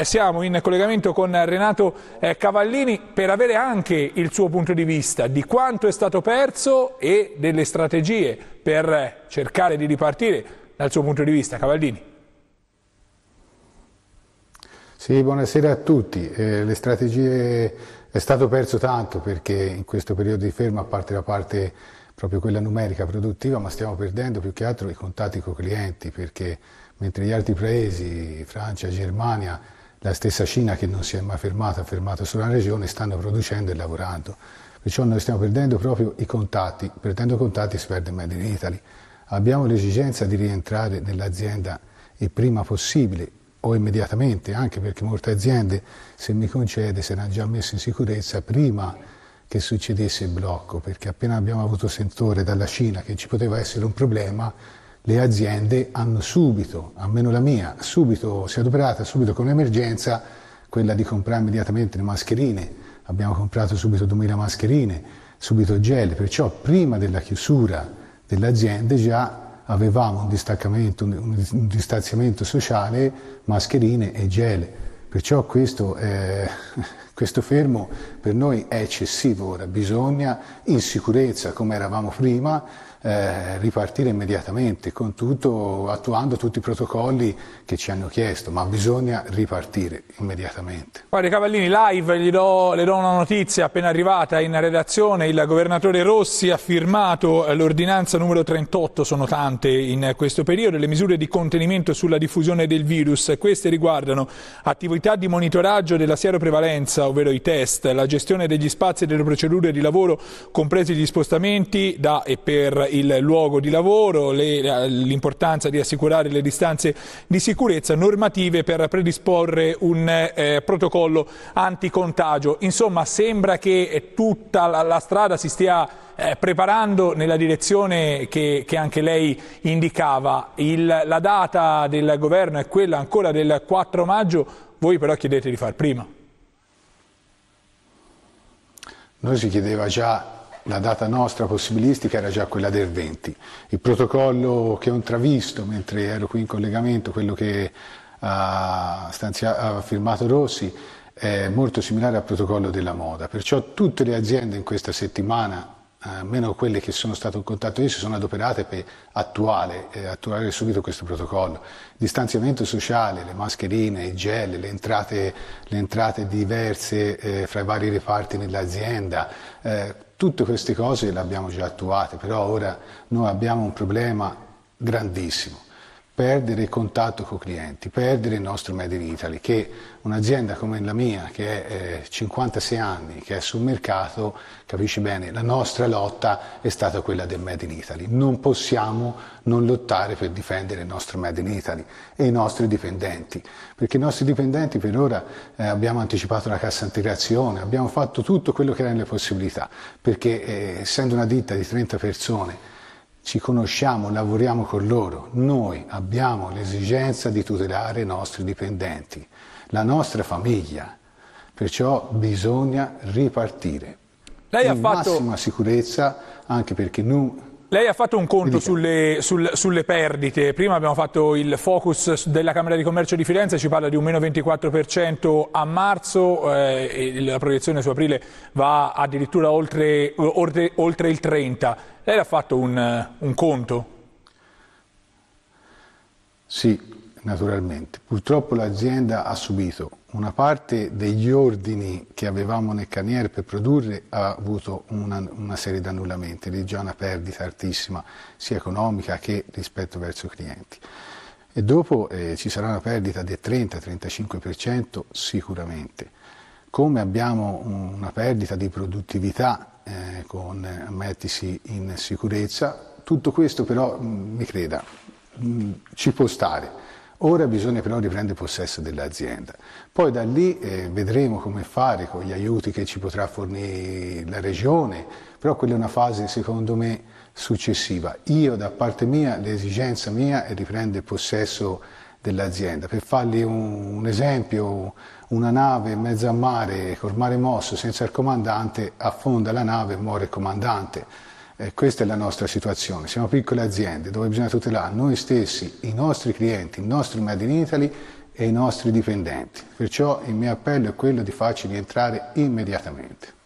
Siamo in collegamento con Renato eh, Cavallini per avere anche il suo punto di vista di quanto è stato perso e delle strategie per cercare di ripartire dal suo punto di vista. Cavallini. Sì, buonasera a tutti. Eh, le strategie è stato perso tanto perché in questo periodo di fermo, a parte la parte proprio quella numerica produttiva, ma stiamo perdendo più che altro i contatti con i clienti perché mentre gli altri paesi, Francia, Germania, la stessa Cina che non si è mai fermata, ha fermato solo una regione, stanno producendo e lavorando. Perciò noi stiamo perdendo proprio i contatti, perdendo contatti si perde Made in Italy. Abbiamo l'esigenza di rientrare nell'azienda il prima possibile o immediatamente, anche perché molte aziende, se mi concede, si erano già messe in sicurezza prima che succedesse il blocco, perché appena abbiamo avuto sentore dalla Cina che ci poteva essere un problema, le aziende hanno subito, almeno la mia, subito si è adoperata subito con l'emergenza quella di comprare immediatamente le mascherine. Abbiamo comprato subito 2000 mascherine, subito gel, perciò prima della chiusura delle aziende già avevamo un distaccamento, un distanziamento sociale, mascherine e gel. Perciò questo è questo fermo per noi è eccessivo ora, bisogna in sicurezza, come eravamo prima, eh, ripartire immediatamente, con tutto, attuando tutti i protocolli che ci hanno chiesto, ma bisogna ripartire immediatamente. Guardi Cavallini, live, do, le do una notizia appena arrivata in redazione, il governatore Rossi ha firmato eh, l'ordinanza numero 38, sono tante in questo periodo, le misure di contenimento sulla diffusione del virus, queste riguardano attività di monitoraggio della sieroprevalenza ovvero i test, la gestione degli spazi e delle procedure di lavoro, compresi gli spostamenti da e per il luogo di lavoro, l'importanza di assicurare le distanze di sicurezza, normative per predisporre un eh, protocollo anticontagio. Insomma, sembra che tutta la, la strada si stia eh, preparando nella direzione che, che anche lei indicava. Il, la data del governo è quella ancora del 4 maggio, voi però chiedete di far prima. Noi si chiedeva già la data nostra possibilistica era già quella del 20. Il protocollo che ho intravisto mentre ero qui in collegamento, quello che ha, ha firmato Rossi, è molto similare al protocollo della moda. Perciò tutte le aziende in questa settimana almeno quelle che sono state in contatto io, si sono adoperate per attuare, eh, attuare subito questo protocollo. Distanziamento sociale, le mascherine, i gel, le entrate, le entrate diverse eh, fra i vari reparti nell'azienda, eh, tutte queste cose le abbiamo già attuate, però ora noi abbiamo un problema grandissimo perdere il contatto con i clienti, perdere il nostro Made in Italy, che un'azienda come la mia, che è 56 eh, anni, che è sul mercato, capisci bene, la nostra lotta è stata quella del Made in Italy. Non possiamo non lottare per difendere il nostro Made in Italy e i nostri dipendenti, perché i nostri dipendenti per ora eh, abbiamo anticipato la cassa integrazione, abbiamo fatto tutto quello che era nelle possibilità, perché eh, essendo una ditta di 30 persone, ci conosciamo, lavoriamo con loro, noi abbiamo l'esigenza di tutelare i nostri dipendenti, la nostra famiglia, perciò bisogna ripartire. Lei in ha fatto... massima sicurezza anche perché noi lei ha fatto un conto sulle, sul, sulle, perdite, prima abbiamo fatto il focus della Camera di Commercio di Firenze, ci parla di un meno 24% a marzo, eh, la proiezione su aprile va addirittura oltre, oltre, oltre il 30%. Lei ha fatto un, un conto? Sì, naturalmente. Purtroppo l'azienda ha subito una parte degli ordini che avevamo nel caniere per produrre ha avuto una, una serie di annullamenti, lì già una perdita altissima sia economica che rispetto verso i clienti. E dopo eh, ci sarà una perdita del 30-35% sicuramente. Come abbiamo una perdita di produttività eh, con mettersi in sicurezza, tutto questo però, mh, mm, mi creda, mh, mm, ci può stare Ora bisogna però riprendere possesso dell'azienda. Poi da lì eh, vedremo come fare con gli aiuti che ci potrà fornire la Regione, però quella è una fase secondo me successiva. Io da parte mia, l'esigenza mia è riprendere possesso dell'azienda. Per fargli un, un esempio, una nave in mezzo a mare col mare mosso senza il comandante affonda la nave e muore il comandante eh, questa è la nostra situazione, siamo piccole aziende dove bisogna tutelare noi stessi, i nostri clienti, il nostro Made in Italy e i nostri dipendenti. Perciò il mio appello è quello di farci rientrare immediatamente.